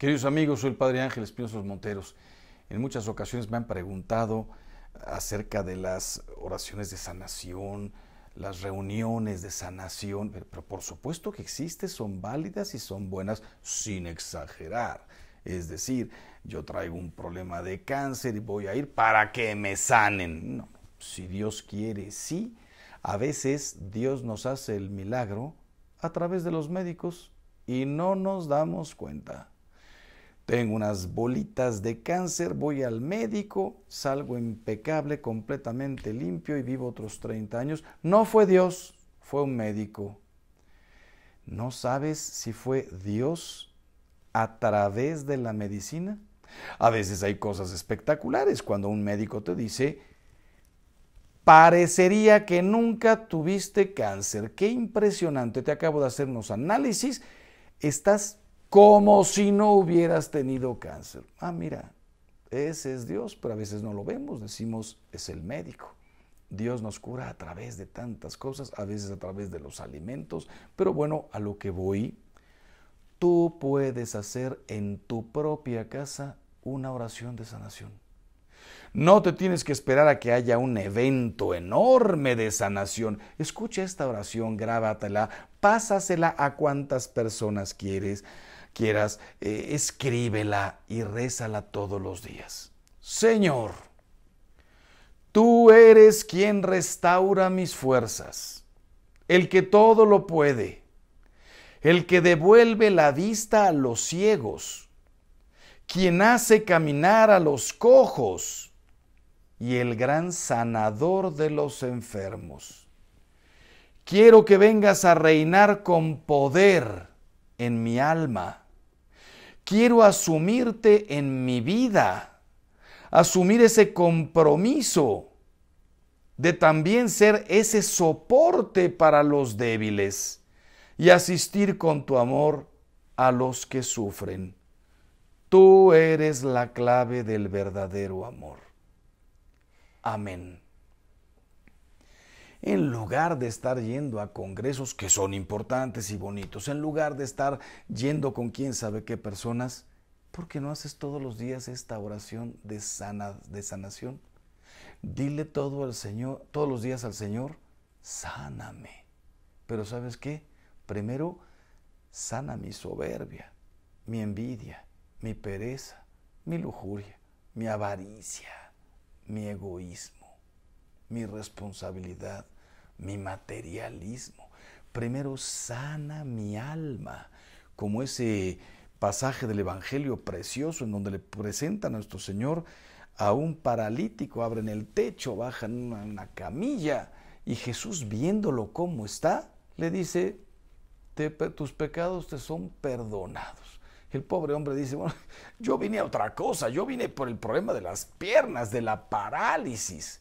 Queridos amigos, soy el Padre Ángel Espinosa Monteros. En muchas ocasiones me han preguntado acerca de las oraciones de sanación, las reuniones de sanación, pero por supuesto que existen, son válidas y son buenas sin exagerar. Es decir, yo traigo un problema de cáncer y voy a ir para que me sanen. No, si Dios quiere, sí. A veces Dios nos hace el milagro a través de los médicos y no nos damos cuenta tengo unas bolitas de cáncer, voy al médico, salgo impecable, completamente limpio y vivo otros 30 años. No fue Dios, fue un médico. ¿No sabes si fue Dios a través de la medicina? A veces hay cosas espectaculares cuando un médico te dice, parecería que nunca tuviste cáncer. Qué impresionante, te acabo de hacer unos análisis, estás como si no hubieras tenido cáncer. Ah, mira, ese es Dios, pero a veces no lo vemos, decimos, es el médico. Dios nos cura a través de tantas cosas, a veces a través de los alimentos, pero bueno, a lo que voy, tú puedes hacer en tu propia casa una oración de sanación. No te tienes que esperar a que haya un evento enorme de sanación. Escucha esta oración, grábatela, pásasela a cuantas personas quieres quieras, eh, escríbela y rézala todos los días. Señor, tú eres quien restaura mis fuerzas, el que todo lo puede, el que devuelve la vista a los ciegos, quien hace caminar a los cojos y el gran sanador de los enfermos. Quiero que vengas a reinar con poder en mi alma. Quiero asumirte en mi vida, asumir ese compromiso de también ser ese soporte para los débiles y asistir con tu amor a los que sufren. Tú eres la clave del verdadero amor. Amén en lugar de estar yendo a congresos que son importantes y bonitos, en lugar de estar yendo con quién sabe qué personas, ¿por qué no haces todos los días esta oración de, de sanación? Dile todo al Señor, todos los días al Señor, sáname. Pero ¿sabes qué? Primero, sana mi soberbia, mi envidia, mi pereza, mi lujuria, mi avaricia, mi egoísmo mi responsabilidad, mi materialismo. Primero sana mi alma, como ese pasaje del Evangelio precioso en donde le presenta a nuestro Señor a un paralítico, abren el techo, bajan una, camilla y Jesús viéndolo como está, le dice, tus pecados te son perdonados. El pobre hombre dice, bueno, yo vine a otra cosa, yo vine por el problema de las piernas, de la parálisis.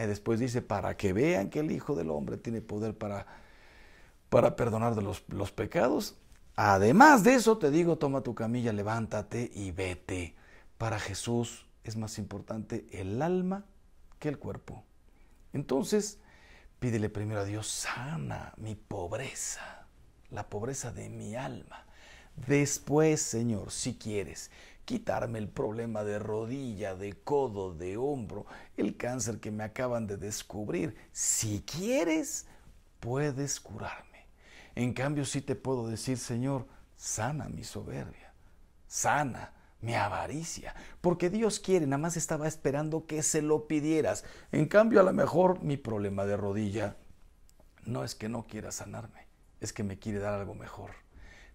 Eh, después dice, para que vean que el Hijo del Hombre tiene poder para, perdonar los, los pecados. Además de eso, te digo, toma tu camilla, levántate y vete. Para Jesús es más importante el alma que el cuerpo. Entonces, pídele primero a Dios, sana mi pobreza, la pobreza de mi alma. Después, Señor, si quieres, quitarme el problema de rodilla, de codo, de hombro, el cáncer que me acaban de descubrir. Si quieres, puedes curarme. En cambio, sí te puedo decir, Señor, sana mi soberbia, sana mi avaricia, porque Dios quiere, nada más estaba esperando que se lo pidieras. En cambio, a lo mejor mi problema de rodilla no es que no quiera sanarme, es que me quiere dar algo mejor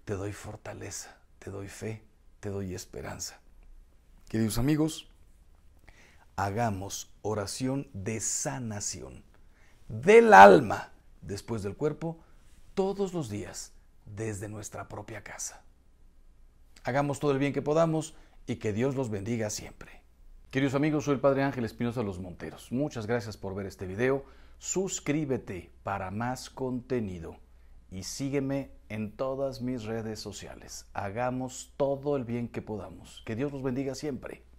te doy fortaleza, te doy fe, te doy esperanza. Queridos amigos, hagamos oración de sanación del alma después del cuerpo todos los días desde nuestra propia casa. Hagamos todo el bien que podamos y que Dios los bendiga siempre. Queridos amigos, soy el Padre Ángel Espinosa Los Monteros. Muchas gracias por ver este video. Suscríbete para más contenido y sígueme en todas mis redes sociales. Hagamos todo el bien que podamos. Que Dios nos bendiga siempre.